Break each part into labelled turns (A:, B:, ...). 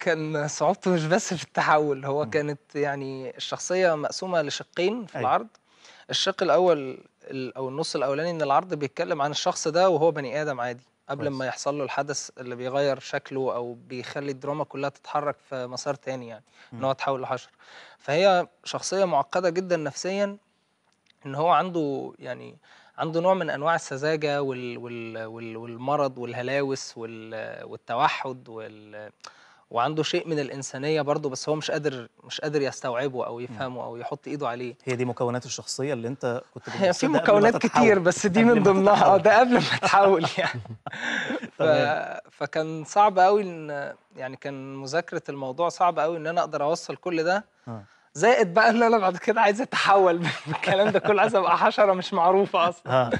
A: كان صعوبته مش بس في التحول هو م. كانت يعني الشخصيه مقسومه لشقين في أي. أيوة. العرض الشق الاول او النص الاولاني من العرض بيتكلم عن الشخص ده وهو بني ادم عادي قبل ما يحصل له الحدث اللي بيغير شكله او بيخلي الدراما كلها تتحرك في مسار تاني يعني ان هو تحول لحشر فهي شخصيه معقده جدا نفسيا ان هو عنده يعني عنده نوع من انواع السذاجه وال وال وال والمرض والهلاوس وال والتوحد وال وعنده شيء من الانسانيه برضه بس هو مش قادر مش قادر يستوعبه او يفهمه او يحط ايده عليه هي دي مكونات الشخصيه اللي انت كنت هي في مكونات كتير بس دي من ضمنها اه ده قبل ما
B: تحاول يعني ف...
A: فكان صعب قوي ان يعني كان مذاكره الموضوع صعب قوي ان انا اقدر اوصل كل ده آه. زائد بقى ان انا بعد كده عايز اتحول من الكلام ده كله عايز ابقى حشره مش معروفه اصلا آه.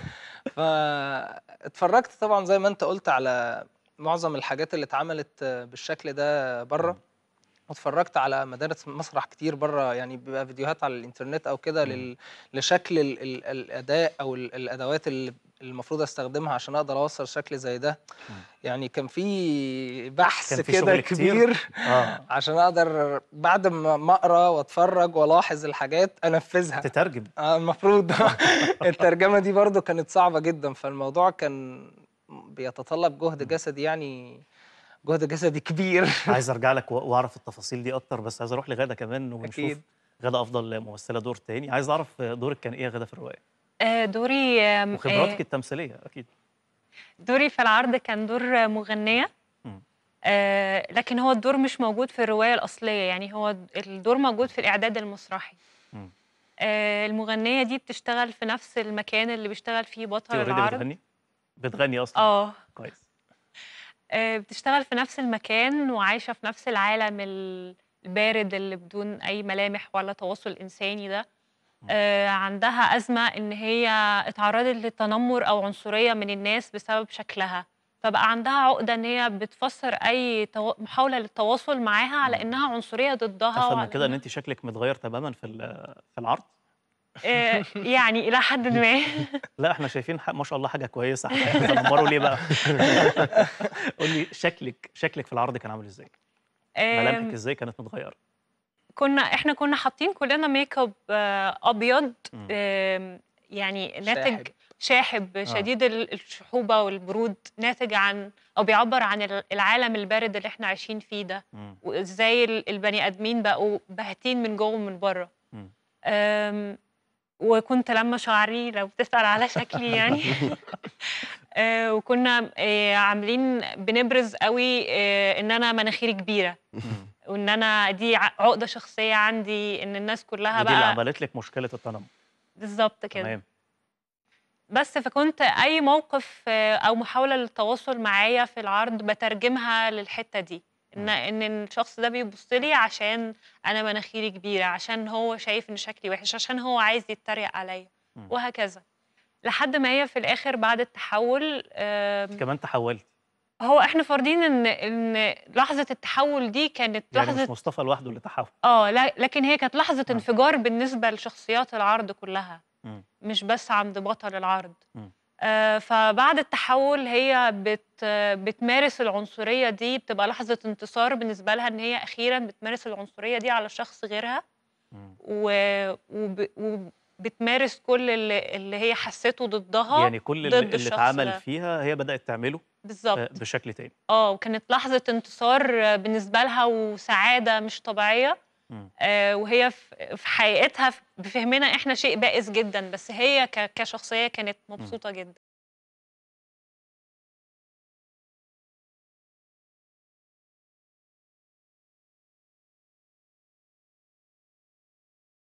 A: فاتفرجت طبعا زي ما انت قلت على معظم الحاجات اللي اتعملت بالشكل ده بره واتفرجت على مدارس مسرح كتير بره يعني بيبقى فيديوهات على الانترنت او كده لل... لشكل ال... ال... الاداء او ال... الادوات اللي المفروض استخدمها عشان اقدر اوصل شكل زي ده يعني كان في بحث كده كبير آه. عشان اقدر بعد ما اقرا واتفرج والاحظ الحاجات انفذها تترجم آه المفروض الترجمه دي برضو كانت صعبه جدا فالموضوع كان بيتطلب جهد جسدي يعني جهد جسدي كبير عايز ارجع
B: لك واعرف التفاصيل دي اكتر بس عايز اروح لغاده كمان ونشوف أكيد. غدا افضل ممثله دور تاني عايز اعرف دورك كان ايه غدا في الروايه
C: آه، دوري وخبراتك آه،
B: التمثيليه اكيد
C: دوري في العرض كان دور مغنيه آه لكن هو الدور مش موجود في الروايه الاصليه يعني هو الدور موجود في الاعداد المسرحي آه المغنيه دي بتشتغل في نفس المكان اللي بيشتغل فيه بطل العرض
B: بتغني؟ بتغني اصلا اه كويس
C: آه، بتشتغل في نفس المكان وعايشه في نفس العالم البارد اللي بدون اي ملامح ولا تواصل انساني ده آه عندها ازمه ان هي اتعرضت للتنمر او عنصريه من الناس بسبب شكلها فبقى عندها عقده ان هي بتفسر اي تو... محاوله للتواصل معاها على انها عنصريه ضدها افهم كده ان
B: انت شكلك متغير تماما في في العرض
C: آه، يعني الى حد ما
B: لا احنا شايفين ما شاء الله حاجه كويسه تنمروا ليه بقى قول لي شكلك شكلك في العرض كان عامل ازاي
C: ملامحك ازاي كانت متغيره كنا احنا كنا حاطين كلنا ميك اب آه، ابيض يعني ناتج شاحب آه. شديد الشحوبه والبرود ناتج عن او بيعبر عن العالم البارد اللي احنا عايشين فيه ده وازاي البني ادمين بقوا باهتين من جوه ومن بره وكنت لما شعري لو بتسأل على شكلي يعني آه، وكنا آه، عاملين بنبرز قوي آه، ان انا مناخيري كبيره وان انا دي عقده شخصيه عندي ان الناس كلها بقى دي اللي
B: عملت لك مشكله التنمر
C: بالظبط كده تمام بس فكنت اي موقف او محاوله للتواصل معايا في العرض بترجمها للحته دي ان ان الشخص ده بيبص لي عشان انا مناخيري كبيره عشان هو شايف ان شكلي وحش عشان هو عايز يتريق عليا وهكذا لحد ما هي في الاخر بعد التحول كمان تحولت هو احنا فارضين ان ان لحظه التحول دي كانت يعني لحظه مش
B: مصطفى لوحده اللي تحول
C: اه لكن هي كانت لحظه انفجار بالنسبه لشخصيات العرض كلها مش بس عند بطل العرض م. آه، فبعد التحول هي بت بتمارس العنصريه دي بتبقى لحظه انتصار بالنسبه لها ان هي اخيرا بتمارس العنصريه دي على شخص غيرها و... وب... وبتمارس كل اللي, اللي هي حسيته ضدها يعني كل ضد اللي, اللي اتعمل
B: فيها هي بدات تعمله بالظبط آه، بشكل تاني
C: اه وكانت لحظه انتصار بالنسبه لها وسعاده مش طبيعيه آه، وهي في حقيقتها بفهمنا احنا شيء بائس جدا بس هي كشخصيه كانت مبسوطه جدا